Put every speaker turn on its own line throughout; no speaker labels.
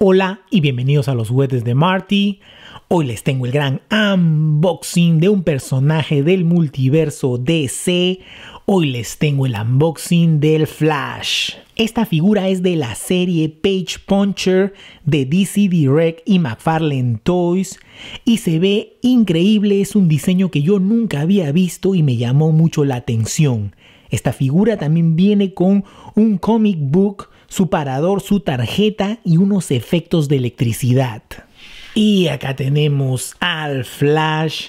Hola y bienvenidos a los juguetes de Marty. Hoy les tengo el gran unboxing de un personaje del multiverso DC. Hoy les tengo el unboxing del Flash. Esta figura es de la serie Page Puncher de DC Direct y McFarlane Toys y se ve increíble, es un diseño que yo nunca había visto y me llamó mucho la atención. Esta figura también viene con un comic book su parador, su tarjeta y unos efectos de electricidad. Y acá tenemos al Flash.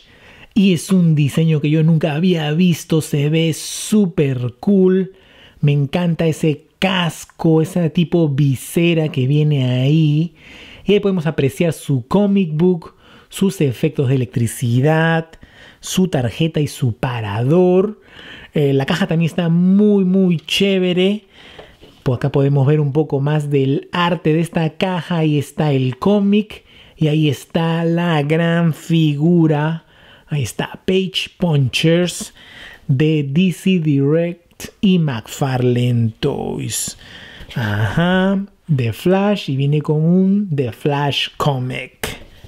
Y es un diseño que yo nunca había visto. Se ve súper cool. Me encanta ese casco, ese tipo visera que viene ahí. Y ahí podemos apreciar su comic book, sus efectos de electricidad, su tarjeta y su parador. Eh, la caja también está muy, muy chévere acá podemos ver un poco más del arte de esta caja. Ahí está el cómic y ahí está la gran figura. Ahí está Page Punchers de DC Direct y McFarlane Toys. Ajá, The Flash y viene con un The Flash Comic.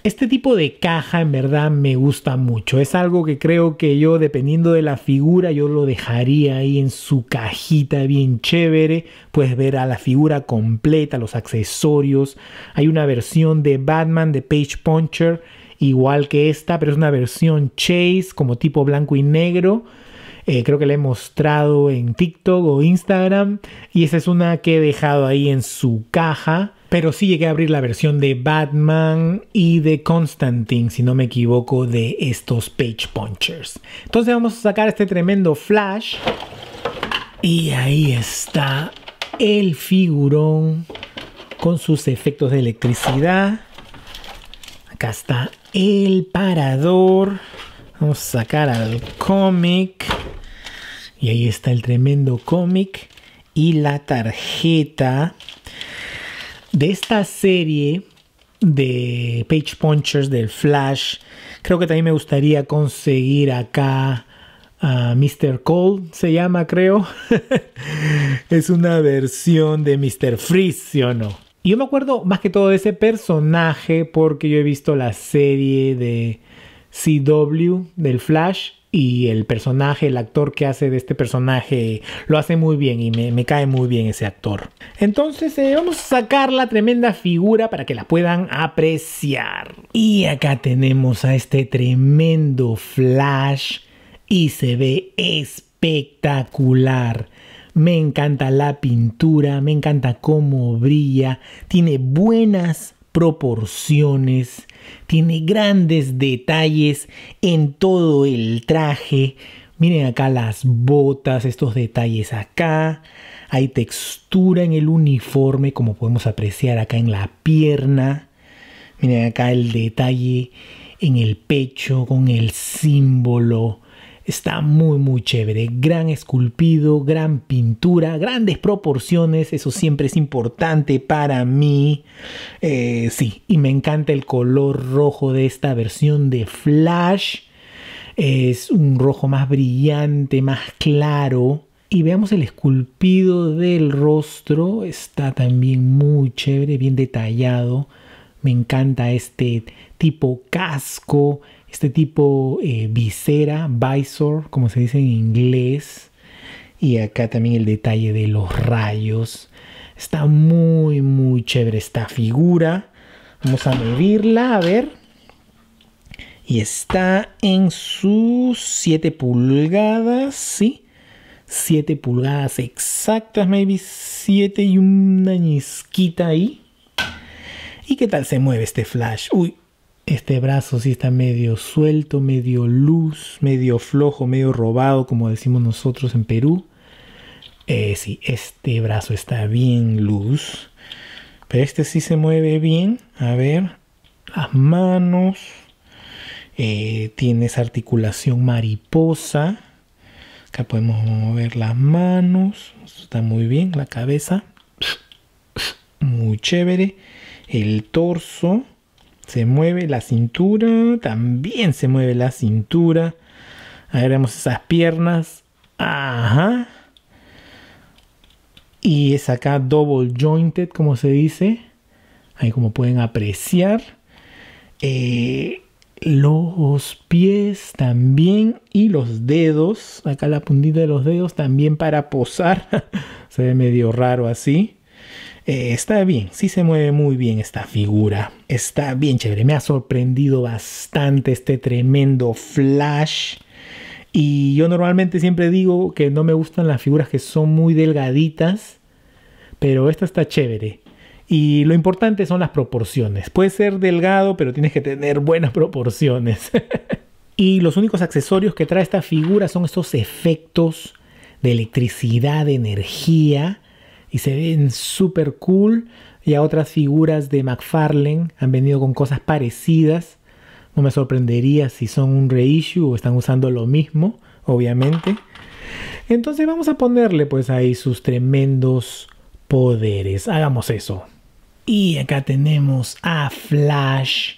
Este tipo de caja en verdad me gusta mucho. Es algo que creo que yo, dependiendo de la figura, yo lo dejaría ahí en su cajita bien chévere. Puedes ver a la figura completa, los accesorios. Hay una versión de Batman de Page Puncher, igual que esta, pero es una versión Chase como tipo blanco y negro eh, creo que la he mostrado en TikTok o Instagram y esa es una que he dejado ahí en su caja. Pero sí llegué a abrir la versión de Batman y de Constantine, si no me equivoco, de estos Page Punchers. Entonces vamos a sacar este tremendo flash. Y ahí está el figurón con sus efectos de electricidad. Acá está el parador. Vamos a sacar al cómic. Y ahí está el tremendo cómic y la tarjeta de esta serie de Page Punchers del Flash. Creo que también me gustaría conseguir acá a Mr. Cole, se llama creo. es una versión de Mr. Freeze, ¿sí o no? yo me acuerdo más que todo de ese personaje porque yo he visto la serie de CW del Flash y el personaje, el actor que hace de este personaje, lo hace muy bien y me, cae muy bien ese actor. Entonces eh, vamos a sacar la tremenda figura para que la puedan apreciar. Y acá tenemos a este tremendo flash y se ve espectacular. Me encanta la pintura, me encanta cómo brilla, tiene buenas proporciones, tiene grandes detalles en todo el traje. Miren acá las botas, estos detalles acá. Hay textura en el uniforme, como podemos apreciar acá en la pierna. Miren acá el detalle en el pecho con el símbolo Está muy, muy chévere. Gran esculpido, gran pintura, grandes proporciones. Eso siempre es importante para mí. Eh, sí, y me encanta el color rojo de esta versión de Flash. Es un rojo más brillante, más claro. Y veamos el esculpido del rostro. Está también muy chévere, bien detallado. Me encanta este tipo casco, este tipo eh, visera, visor, como se dice en inglés. Y acá también el detalle de los rayos. Está muy, muy chévere esta figura. Vamos a medirla, a ver. Y está en sus 7 pulgadas, ¿sí? 7 pulgadas exactas, maybe 7 y una ñisquita ahí. ¿Y qué tal se mueve este flash? Uy, este brazo sí está medio suelto, medio luz, medio flojo, medio robado, como decimos nosotros en Perú. Eh, sí, este brazo está bien luz. Pero este sí se mueve bien. A ver, las manos. Eh, tiene esa articulación mariposa. Acá podemos mover las manos. está muy bien. La cabeza. Muy chévere. El torso se mueve la cintura, también se mueve la cintura. vemos esas piernas. Ajá. Y es acá double jointed, como se dice. Ahí como pueden apreciar. Eh, los pies también y los dedos. Acá la puntita de los dedos también para posar. se ve medio raro así. Eh, está bien, sí se mueve muy bien esta figura. Está bien chévere, me ha sorprendido bastante este tremendo flash. Y yo normalmente siempre digo que no me gustan las figuras que son muy delgaditas, pero esta está chévere. Y lo importante son las proporciones. Puede ser delgado, pero tienes que tener buenas proporciones. y los únicos accesorios que trae esta figura son estos efectos de electricidad, de energía, y se ven súper cool. a otras figuras de McFarlane han venido con cosas parecidas. No me sorprendería si son un reissue o están usando lo mismo, obviamente. Entonces vamos a ponerle pues ahí sus tremendos poderes. Hagamos eso. Y acá tenemos a Flash.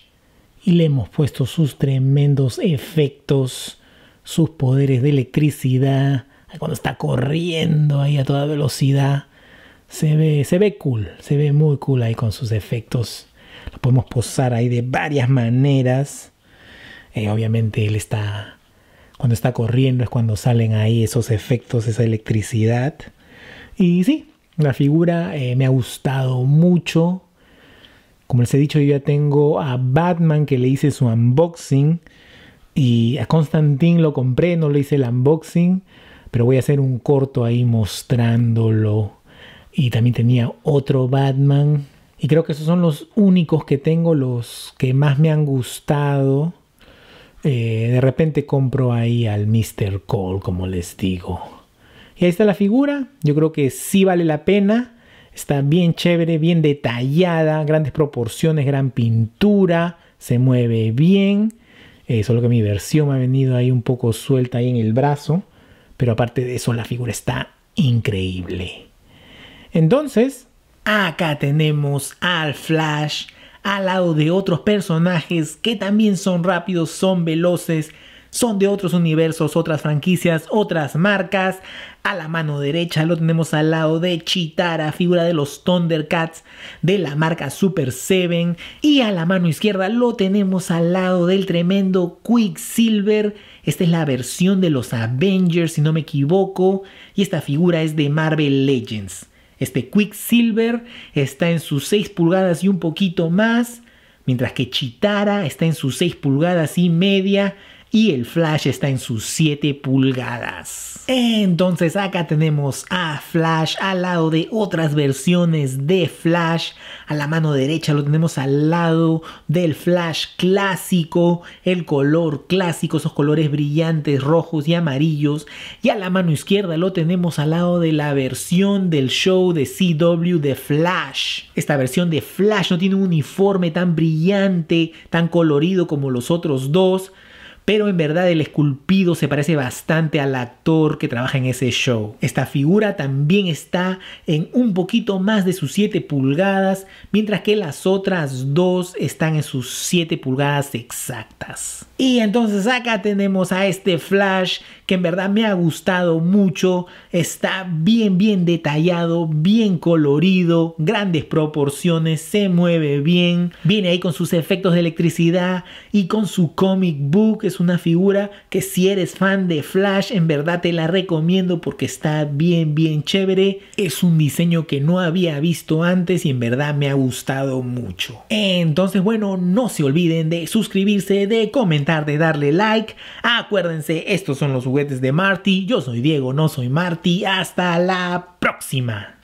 Y le hemos puesto sus tremendos efectos, sus poderes de electricidad, cuando está corriendo ahí a toda velocidad se ve, cool, se ve muy cool ahí con sus efectos. Lo podemos posar ahí de varias maneras. Eh, obviamente él está, cuando está corriendo es cuando salen ahí esos efectos, esa electricidad. Y sí, la figura eh, me ha gustado mucho. Como les he dicho, yo ya tengo a Batman que le hice su unboxing. Y a Constantine lo compré, no le hice el unboxing. Pero voy a hacer un corto ahí mostrándolo y también tenía otro Batman. Y creo que esos son los únicos que tengo, los que más me han gustado. Eh, de repente compro ahí al Mr. Cole, como les digo. Y ahí está la figura. Yo creo que sí vale la pena. Está bien chévere, bien detallada, grandes proporciones, gran pintura, se mueve bien. Eh, solo que mi versión me ha venido ahí un poco suelta ahí en el brazo. Pero aparte de eso, la figura está increíble. Entonces, acá tenemos al Flash al lado de otros personajes que también son rápidos, son veloces, son de otros universos, otras franquicias, otras marcas. A la mano derecha lo tenemos al lado de Chitara, figura de los Thundercats de la marca Super 7. Y a la mano izquierda lo tenemos al lado del tremendo Quicksilver. Esta es la versión de los Avengers, si no me equivoco. Y esta figura es de Marvel Legends. Este Quicksilver está en sus 6 pulgadas y un poquito más, mientras que Chitara está en sus 6 pulgadas y media y el flash está en sus 7 pulgadas. Entonces acá tenemos a Flash al lado de otras versiones de Flash. A la mano derecha lo tenemos al lado del Flash clásico, el color clásico, esos colores brillantes rojos y amarillos. Y a la mano izquierda lo tenemos al lado de la versión del show de CW de Flash. Esta versión de Flash no tiene un uniforme tan brillante, tan colorido como los otros dos pero en verdad el esculpido se parece bastante al actor que trabaja en ese show. Esta figura también está en un poquito más de sus 7 pulgadas, mientras que las otras dos están en sus 7 pulgadas exactas. Y entonces acá tenemos a este Flash que en verdad me ha gustado mucho, está bien bien detallado, bien colorido, grandes proporciones, se mueve bien, viene ahí con sus efectos de electricidad y con su comic book, es una figura que si eres fan de Flash, en verdad te la recomiendo porque está bien, bien chévere. Es un diseño que no había visto antes y en verdad me ha gustado mucho. Entonces, bueno, no se olviden de suscribirse, de comentar, de darle like. Acuérdense, estos son los juguetes de Marty. Yo soy Diego, no soy Marty. Hasta la próxima.